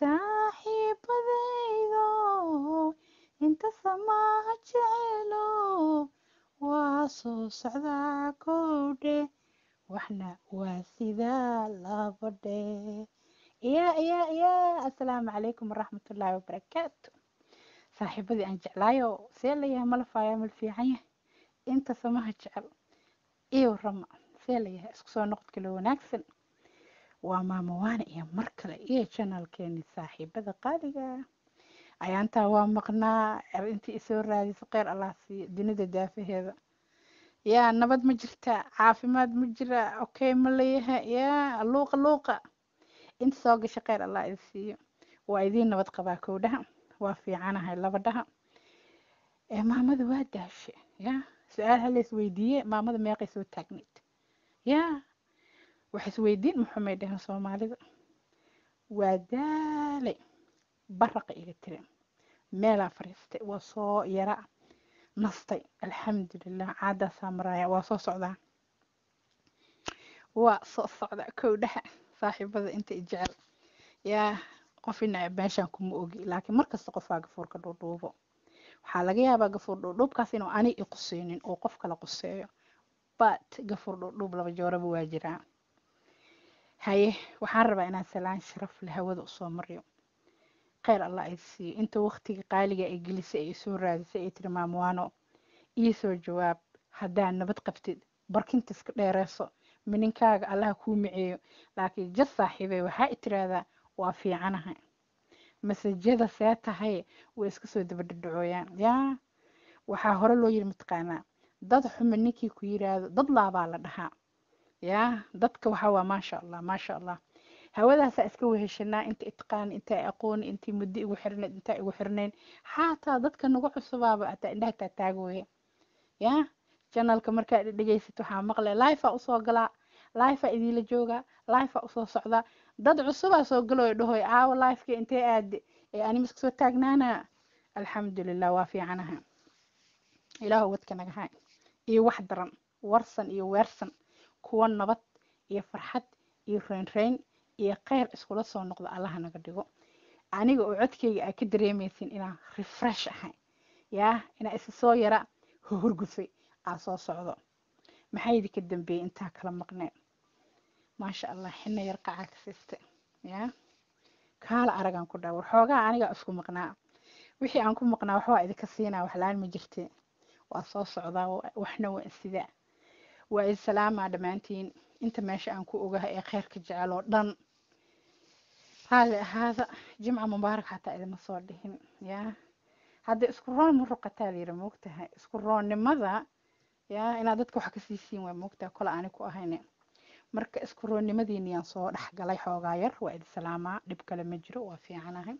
saaxiibadaydow inta samaha jecelow waa soo socdaa koodhe waxna waa sidaa labadhe ya ya ya assalaamu calaykum waraxmatullaahi wabarakaatu saaxiibadii aan jeclaayo see layahay malafaya mal fiican yahay inta samaha jecel iyo rama see layahay isku soo noqod kale wanaagsan waa maamo waana iyo mar kale iyo janalkeeni saaxiibada qaaliga ayaantaa waa maqnaa er intii isoo raadiso kheyr allah siiyo dunida daafaheeda yaa nabad ma jirta caafimaad ma jira okay ma leeyaha yaa luuqa luuqa inta soo gasha kheyr allah idi siiyo waa idiin nabad qabaa kowdhaha waa fiicanahay labadhaha ee maamada waa daashe yaa su-aal halays weydiiye maamada meeqay soo taagnayd yaa wax isweydiin muxuumay dheheen soomaalida waa daalay baraqa iga tiri meelaa fariistay waa soo yara nastay alxamdulilah caadaasaa maraaya waa soo socdaa waa soo socdaa kowdhaha saaxiibada intay jecel yaa qofina meeshaan kuma ogi laakiin markasta qofaa gafuurka dhuudhuubo waxaa laga yaabaa gafuur dhuudhuubkaas inuu ani i quseynin oo qof kala quseeyo but gafuur dhuudhuub laba jooraba waa jiraa haye waxaan rabaa inaan salaan sharaf leh hawada usoo maryo kheyr allah ay siiyo inta waqtiga qaaliga ay gelisay ay isoo raadisay ay tiri maamwaano iisoo jawaab haddaa nabad qabtid barkinta iska dheereyso mininkaaga allaha kuu miceeyo laakiin jad saaxiibey waxaa i tiraahdaa waa fiicanahay masajada see tahay way iska soo dabadhadhacooyaan yaa waxaa hore loo yiri mataqaanaa dad xuma ninkii ku yiraahdo dad laabaa la dhahaa ya dadka waxaa waa maasha allah maasha allah hawadaasa iska weheshanaa inta itqaan intaa aqoon inta muddo igu xirnayd intaa igu xirnayn xaataa dadka nagu cusubaaba ataa indhahagtaa taagooya ya janalka markaad dhegeysit waxaa maqle lifea usoo galaa lifea idiila joogaa lifea usoo socdaa dad cusubaa soo galooyo dhahoy aawo lifeka intee aade ee animis kasoo taagnaana alxamdulilah waa fiicanaha ilaahu wadka naga iyo wax daran warsan iyo weersan kuwo nabad iyo farxad iyo reynreyn iyo kheyr iskula soo noqdo allaha naga dhigo aniga oo codkayga aa ka dareemaysin inaa refresh ahay yaa inaa isa soo yara hurgufay aa soo socdo maxaa idinka dambeeyey intaa kala maqneen maasha allah xina yar qacaa ka siiste yaa kaala aragaan ku dhaha warxoogaa anigaa isku maqnaa wixii aan ku maqnaa waxbaa idinka siinaa waxlaan ma jirtee waa soo socdaa waxna waa sidaa waa isalaamaa dhammaantiin inta meesha aan ku ogaha ee kheyrka jecel oo dhan raali ahaada jimca mubaarak xataa idima soo dhihin ya hadda isku roon ma ruqataa layiri moogtahay isku roonnimada ya inaad dadka waxa kasiisiin waa moogtahay kole aani ku ahayne marka isku soo dhexgalay xoogaa yar waa idi salaamaa dhib kale ma jiro waa fiicanahay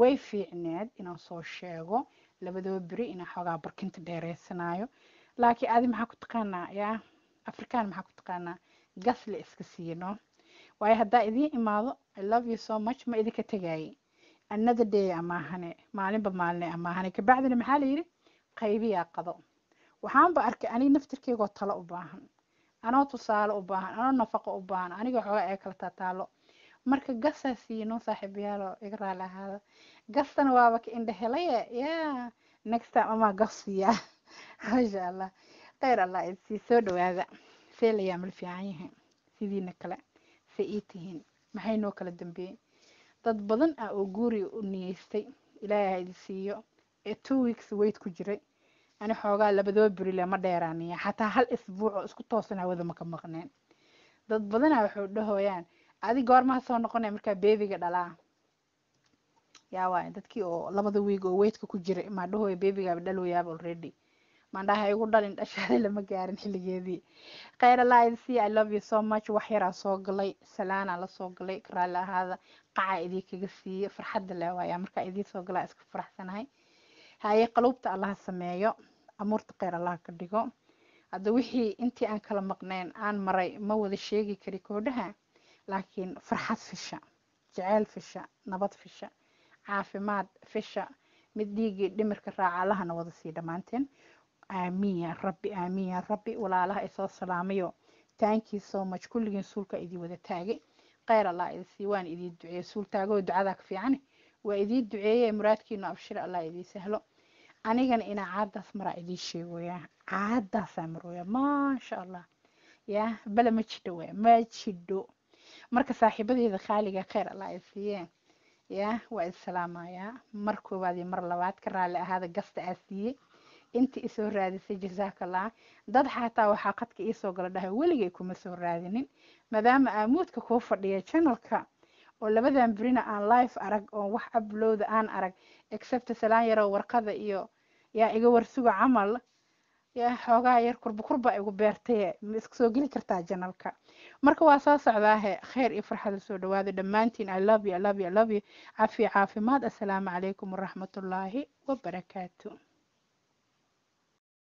way fiicneed inaan soo sheego labadoo beri inaan xoogaa barkinta dheereysanaayo laakiin adi maxaa ku taqaanaa yaa african maxaa ku taqaanaa gas la iska siino waayo haddaa idiin imaado i love you so much ma idinka tegaaye another day amaahane maalinba maaline amaahane kabacdina maxaa layidhi qaybiyaa qado waxaanba arkay aniga naftirkeygoo talo u baahan anoo tusaale u baahan anoo nafaqo u baahan anigoo xoogaa ee kala taataalo marka gasaa siino saaxiibayaalo iga raali ahaada gastana waaba ka indha helay ya next time amaa gas siiyaa maasha allah khayr alla sii soo dhawaada see layaa mal fiican yihiin sidiina kale see ii tihiin maxay noo kala dambeeyey dad badan ah oo guuri u niyeystay ilaahay idi siiyo ee two weeks weyt ku jiray ani xoogaa labadaba berile ma dheeraaniya xataa hal isbuuc oo isku toosan hawada maka maqneen dad badanaa waxuu dhahooyaan adi goormaa soo noqonaya markaa beebiga dhalaa yaa waaya dadkii oo labada wiig oo weytka ku jiray maa dhahooya beebigaaba dhaloyaaba already mandhaha igu dhalin dhashaaday lama gaarin xilligeedii kheyr allah idin sii i love you so much wax yaraa soo galay salaana la galay raalli ahaada qacaa idinkaga siiyey farxadda le waaya markaa idiin soo galaa iska faraxsanahay haye qaluubta allaha sameeyo amuurta kheyr allaha ka dhigo hadda wixii intii aan kala maqnayn aan maray ma wada sheegi kari koodhaha laakiin farxad fisha jeceyl fisha nabad fisha caafimaad fisha mid dhiiggii dhimirka raaca allahana wada sii dhammaanteen aamiin yaa rabbi aamiin rabbi walaalaha isoo salaamayo taankii soo maj kulligiin suulka idii wada taagay kheyr allah idi waan idii duceeye suultaagoo ducadaa ka fiicane waa idii duceeye muraadkiinu abshir allah idii sahlo anigana inaa caadaas maraa idii sheegoyaa caadaasaa marooya maasha allah ya bala ma jidho waay ma jidho marka saaxiibadeeda khaaliga kheyr allah ay ya waa is salaamayaa mar koowaad iyo mar labaad ka raalli ahaada gasta aa siiyey inti isoo raadisay jasaakallah dad xataa waxaa qadka iisoo gala dhahay weligay kuma soo raadinin maadaama aamuudka kuu fadhiya janalka oo labadan berina aan life arag oo wax ablowda aan arag except salaan yaroo warqada iyo yaa iga warsuga camal yaa xoogaa yar kurba kurba igu beertaye ma iska soo geli kartaa janalka marka waa soo socdaahe kheyr iyo farxad lasoo dhawaada dhammaantiin i love you i love you i love you cafi caafimaad assalaamu calaykum waraxmatullaahi wabarakaatu